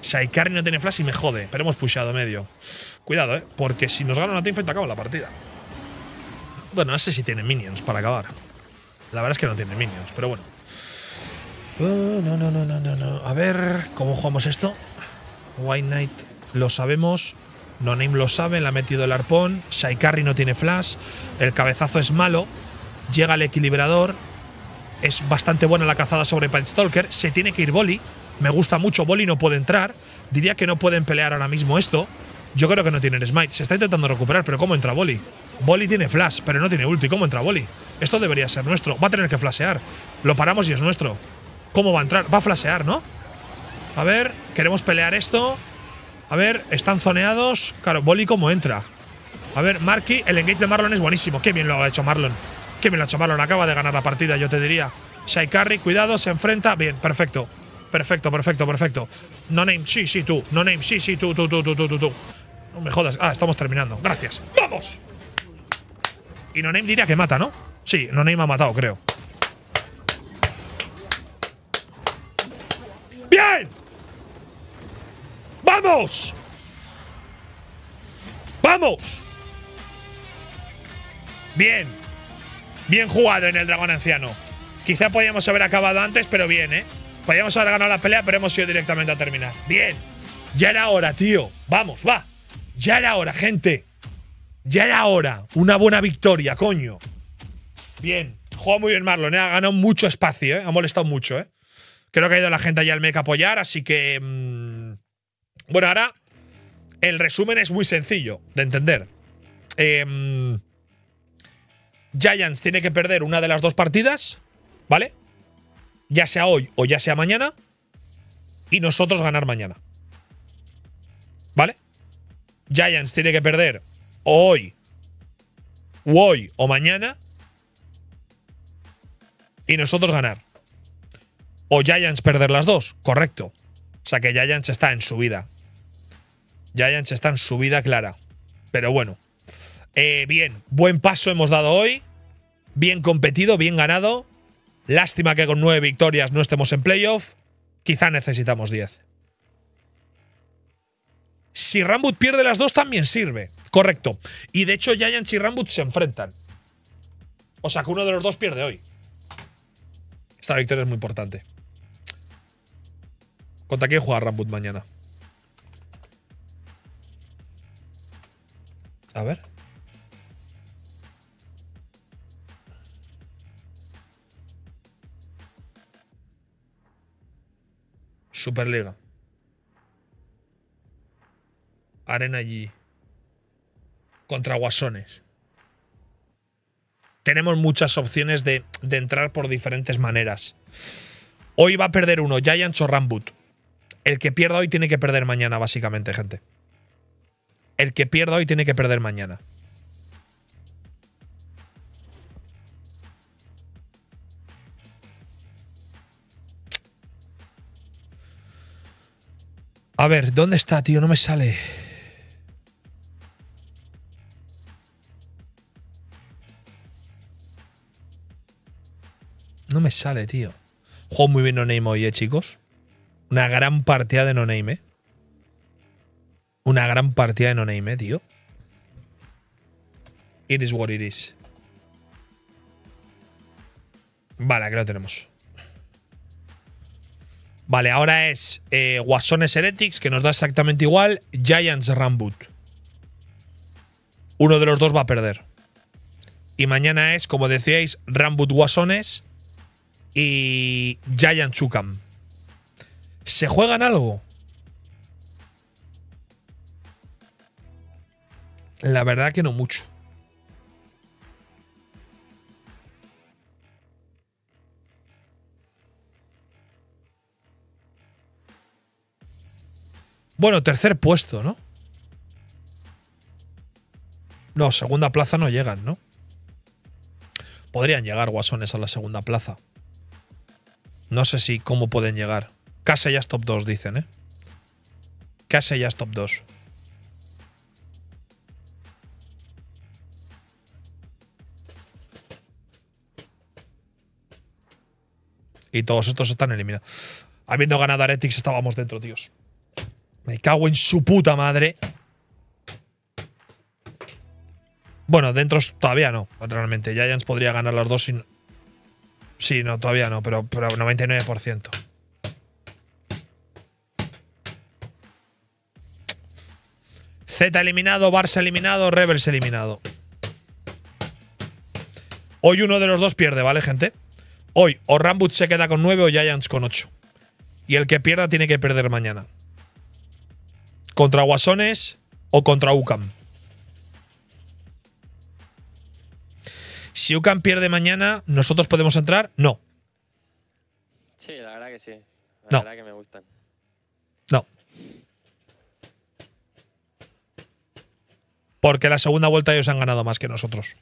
Saikari no tiene flash y me jode, pero hemos pushado medio. Cuidado, ¿eh? Porque si nos gana una teamfight acaba la partida. Bueno, no sé si tiene minions para acabar. La verdad es que no tiene minions, pero bueno. Eh, no, no, no, no, no, no. A ver, ¿cómo jugamos esto? White Knight lo sabemos. No Name lo sabe, le ha metido el arpón. Shaikari no tiene flash. El cabezazo es malo. Llega el equilibrador. Es bastante buena la cazada sobre Stalker. Se tiene que ir Boli. Me gusta mucho. Boli no puede entrar. Diría que no pueden pelear ahora mismo esto. Yo creo que no tienen smite. Se está intentando recuperar, pero ¿cómo entra Boli? Boli tiene flash, pero no tiene ulti. ¿Cómo entra Boli? Esto debería ser nuestro. Va a tener que flashear. Lo paramos y es nuestro cómo va a entrar. Va a flashear, ¿no? A ver, queremos pelear esto. A ver, están zoneados. Claro, Boli cómo entra. A ver, Marky, el engage de Marlon es buenísimo. Qué bien lo ha hecho Marlon. Qué bien lo ha hecho Marlon. Acaba de ganar la partida, yo te diría. Shai cuidado, se enfrenta. Bien, perfecto. Perfecto, perfecto, perfecto. No name, sí, sí, tú. No name, sí, sí, tú, tú, tú, tú, tú, tú. tú. No me jodas. Ah, estamos terminando. Gracias. ¡Vamos! Y No Name diría que mata, ¿no? Sí, No Name ha matado, creo. ¡Vamos! ¡Vamos! Bien. Bien jugado en el dragón anciano. Quizá podíamos haber acabado antes, pero bien, ¿eh? Podíamos haber ganado la pelea, pero hemos ido directamente a terminar. Bien. Ya era hora, tío. Vamos, va. Ya era hora, gente. Ya era hora. Una buena victoria, coño. Bien. Juega muy bien Marlon, ¿eh? ha ganado mucho espacio, ¿eh? ha molestado mucho. ¿eh? Creo que ha ido la gente allá al MEC a apoyar, así que mm, bueno, ahora el resumen es muy sencillo de entender. Em, Giants tiene que perder una de las dos partidas, ¿vale? Ya sea hoy o ya sea mañana. Y nosotros ganar mañana. ¿Vale? Giants tiene que perder hoy, o hoy o mañana. Y nosotros ganar. O Giants perder las dos, correcto. O sea que Giants está en su vida. Giants está en subida clara. Pero bueno. Eh, bien, buen paso hemos dado hoy. Bien competido, bien ganado. Lástima que con nueve victorias no estemos en playoff. Quizá necesitamos diez. Si Rambut pierde las dos, también sirve. Correcto. Y de hecho, Giants y Rambut se enfrentan. O sea que uno de los dos pierde hoy. Esta victoria es muy importante. ¿Contra quién juega Rambut mañana? A ver. Superliga. Arena G. Contra Guasones. Tenemos muchas opciones de, de, entrar por diferentes maneras. Hoy va a perder uno, Giants o Rambut. El que pierda hoy tiene que perder mañana, básicamente, gente el que pierda hoy tiene que perder mañana. A ver, ¿dónde está, tío? No me sale. No me sale, tío. Juego muy bien No hoy, eh, chicos. Una gran partida de No eh una gran partida de no eh, tío. It is what it is. Vale, aquí lo tenemos. Vale, ahora es eh, Guasones Heretics, que nos da exactamente igual. Giants Rambut. Uno de los dos va a perder. Y mañana es, como decíais, Rambut Guasones y Giant Chukam. ¿Se juegan algo? La verdad que no mucho. Bueno, tercer puesto, ¿no? No, segunda plaza no llegan, ¿no? Podrían llegar guasones a la segunda plaza. No sé si cómo pueden llegar. Casi ya es top 2, dicen, ¿eh? Casi ya es top 2. Y todos estos están eliminados. Habiendo ganado Aretics estábamos dentro, tíos. Me cago en su puta madre. Bueno, dentro todavía no, realmente. Giants podría ganar los dos sin. Sí, no, todavía no, pero, pero 99%. Z eliminado, Barça eliminado, Rebels eliminado. Hoy uno de los dos pierde, ¿vale, gente? Hoy o Rambut se queda con 9 o Giants con 8. Y el que pierda tiene que perder mañana. Contra Guasones o contra UCAM. Si UCAM pierde mañana, ¿nosotros podemos entrar? No. Sí, la verdad que sí. La verdad que me gustan. No. Porque la segunda vuelta ellos han ganado más que nosotros.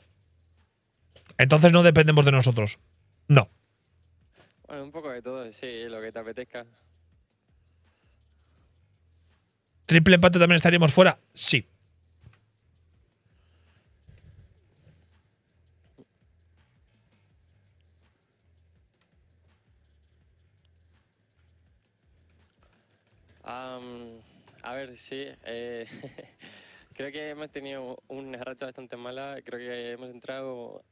Entonces no dependemos de nosotros. No. Bueno, un poco de todo, sí, lo que te apetezca. ¿Triple empate también estaríamos fuera? Sí. a ver, sí. Eh, creo que hemos tenido una racha bastante mala. Creo que hemos entrado